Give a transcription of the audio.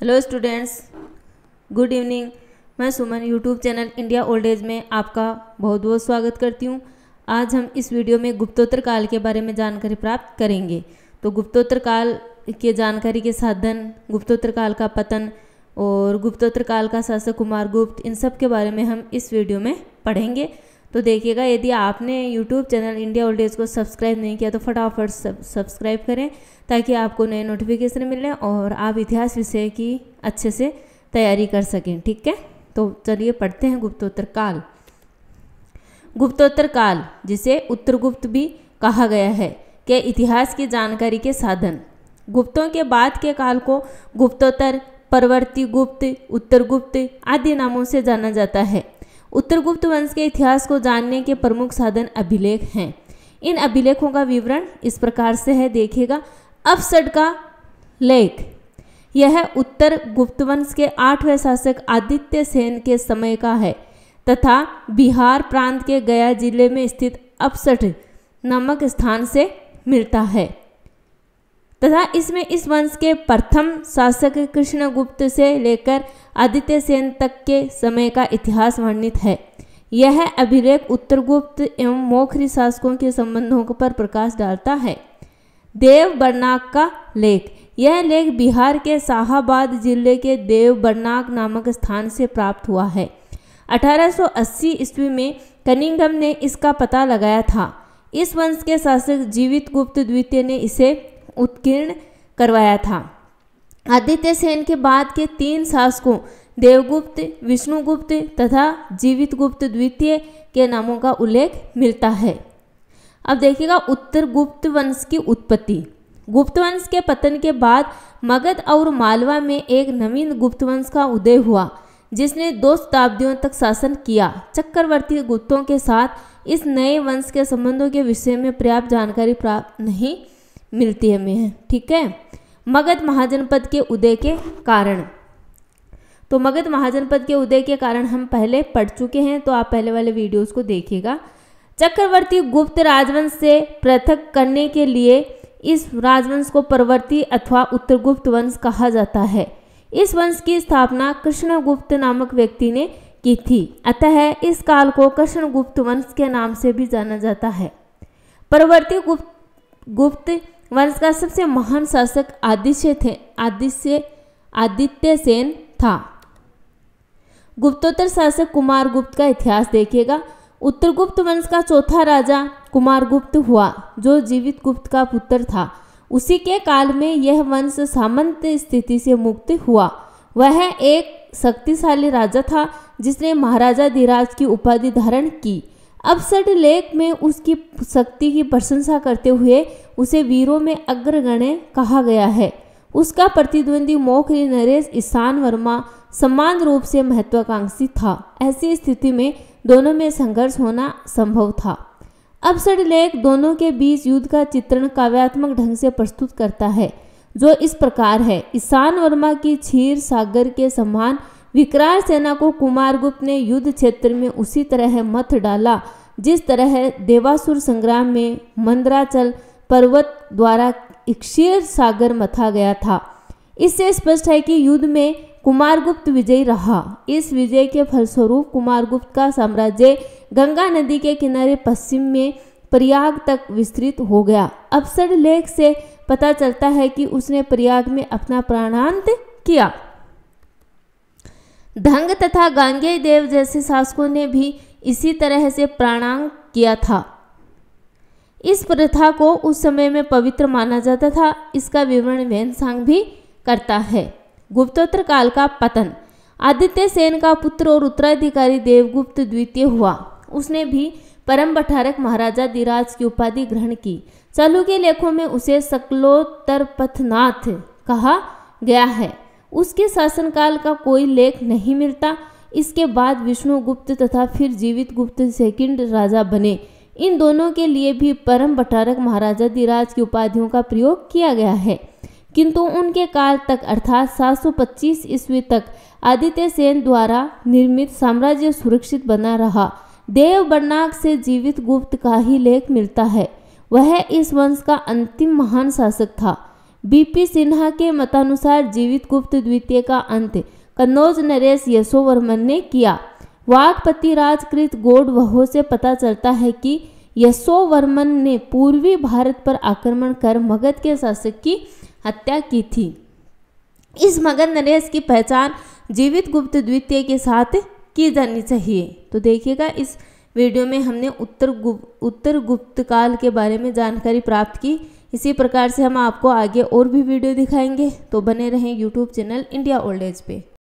hello students good evening मैं Suman YouTube channel India old age में आपका बहुत बहुत स्वागत करती हूँ आज हम इस वीडियो में गुप्तोत्तर काल के बारे में जानकारी प्राप्त करेंगे तो गुप्तोत्तर काल के जानकारी के साधन गुप्तोत्तर काल का पतन और गुप्तोत्तर काल का शासक कुमार गुप्त इन सब के बारे में हम इस वीडियो में पढ़ेंगे तो देखिएगा यदि आपने YouTube channel India old age को सब्सक्राइब नहीं किया तो फटाफट सब सब्सक्राइब करें ताकि आपको नए नोटिफिकेशन मिलें और आप इतिहास विषय की अच्छे से तैयारी कर सकें ठीक है तो चलिए पढ़ते हैं गुप्तोत्तर काल गुप्तोत्तर काल जिसे उत्तरगुप्त भी कहा गया है के इतिहास की जानकारी के साधन गुप्तों के बाद के काल को गुप्तोत्तर परवर्ती गुप्त उत्तरगुप्त आदि नामों से जाना जाता है उत्तर गुप्त वंश के इतिहास को जानने के प्रमुख साधन अभिलेख हैं इन अभिलेखों का विवरण इस प्रकार से है देखिएगा अफसड का लेख यह उत्तर गुप्त वंश के आठवें शासक आदित्य सेन के समय का है तथा बिहार प्रांत के गया जिले में स्थित अपसठ नामक स्थान से मिलता है तथा इसमें इस वंश के प्रथम शासक कृष्णगुप्त से लेकर आदित्य सेन तक के समय का इतिहास वर्णित है यह अभिलेख उत्तरगुप्त एवं मोखरी शासकों के संबंधों पर प्रकाश डालता है बरनाक का लेख यह लेख बिहार के शाहबाद जिले के देवबरनाक नामक स्थान से प्राप्त हुआ है 1880 ईस्वी में कनिंगम ने इसका पता लगाया था इस वंश के शासक जीवित गुप्त द्वितीय ने इसे उत्कीर्ण करवाया था आदित्य सेन के बाद के तीन शासकों देवगुप्त विष्णुगुप्त तथा जीवितगुप्त द्वितीय के नामों का उल्लेख मिलता है अब देखिएगा उत्तर गुप्त वंश की उत्पत्ति गुप्त वंश के पतन के बाद मगध और मालवा में एक नवीन गुप्त वंश का उदय हुआ जिसने दो शताब्दियों तक शासन किया चक्रवर्ती गुप्तों के साथ इस नए वंश के संबंधों के विषय में पर्याप्त जानकारी प्राप्त नहीं मिलती हमें ठीक है मगध महाजनपद के उदय के कारण तो मगध महाजनपद के उदय के कारण हम पहले पढ़ चुके हैं तो आप पहले वाले वीडियोस को देखिएगा चक्रवर्ती गुप्त राजवंश से पृथक करने के लिए इस राजवंश को परवर्ती अथवा उत्तरगुप्त वंश कहा जाता है इस वंश की स्थापना कृष्णगुप्त नामक व्यक्ति ने की थी अतः इस काल को कृष्णगुप्त वंश के नाम से भी जाना जाता है परवर्ती गुप्त गुप्त वंश का सबसे महान शासक आदित्य थे आदित्य आदित्य सेन था गुप्तोत्तर शासक कुमार गुप्त का इतिहास देखिएगा उत्तर गुप्त वंश का चौथा राजा कुमार गुप्त हुआ जो जीवित गुप्त का पुत्र था उसी के काल में यह वंश सामंत स्थिति से मुक्त हुआ वह एक शक्तिशाली राजा था जिसने महाराजा धीराज की उपाधि धारण की सट लेख में उसकी शक्ति की प्रशंसा करते हुए उसे वीरों में अग्रगण्य कहा गया है उसका प्रतिद्वंदी मोखरी नरेश ईशान वर्मा समान रूप से महत्वाकांक्षी था ऐसी स्थिति में दोनों में संघर्ष होना संभव था सट लेख दोनों के बीच युद्ध का चित्रण काव्यात्मक ढंग से प्रस्तुत करता है जो इस प्रकार है ईशान वर्मा की क्षीर सागर के समान विकराल सेना को कुमारगुप्त ने युद्ध क्षेत्र में उसी तरह मत डाला जिस तरह देवासुर संग्राम में मंदराचल पर्वत द्वारा इक्षीर सागर मथा गया था इससे स्पष्ट है कि युद्ध में कुमारगुप्त विजयी रहा इस विजय के फलस्वरूप कुमारगुप्त का साम्राज्य गंगा नदी के किनारे पश्चिम में प्रयाग तक विस्तृत हो गया अवसर लेख से पता चलता है कि उसने प्रयाग में अपना प्राणांत किया धंग तथा गांगे देव जैसे शासकों ने भी इसी तरह से प्राणांग किया था इस प्रथा को उस समय में पवित्र माना जाता था इसका विवरण सांग भी करता है गुप्तोत्तर काल का पतन आदित्य सेन का पुत्र और उत्तराधिकारी देवगुप्त द्वितीय हुआ उसने भी परम बठारक महाराजा दिराज की उपाधि ग्रहण की चालू के लेखों में उसे सकलोत्तरपथनाथ कहा गया है उसके शासनकाल का कोई लेख नहीं मिलता इसके बाद विष्णुगुप्त तथा फिर जीवित गुप्त सेकंड राजा बने इन दोनों के लिए भी परम भटारक महाराजा दिराज की उपाधियों का प्रयोग किया गया है किंतु उनके काल तक अर्थात 725 ईस्वी तक आदित्य सेन द्वारा निर्मित साम्राज्य सुरक्षित बना रहा देव बर्नाक से जीवित गुप्त का ही लेख मिलता है वह इस वंश का अंतिम महान शासक था बीपी सिन्हा के मतानुसार जीवित गुप्त द्वितीय का अंत कन्नौज नरेश यशोवर्मन ने किया वाकपति राजकृत गोड वहो से पता चलता है कि यशोवर्मन ने पूर्वी भारत पर आक्रमण कर मगध के शासक की हत्या की थी इस मगध नरेश की पहचान जीवित गुप्त द्वितीय के साथ की जानी चाहिए तो देखिएगा इस वीडियो में हमने उत्तर गुप्त उत्तर गुप्त काल के बारे में जानकारी प्राप्त की इसी प्रकार से हम आपको आगे और भी वीडियो दिखाएंगे तो बने रहें YouTube channel India old age पे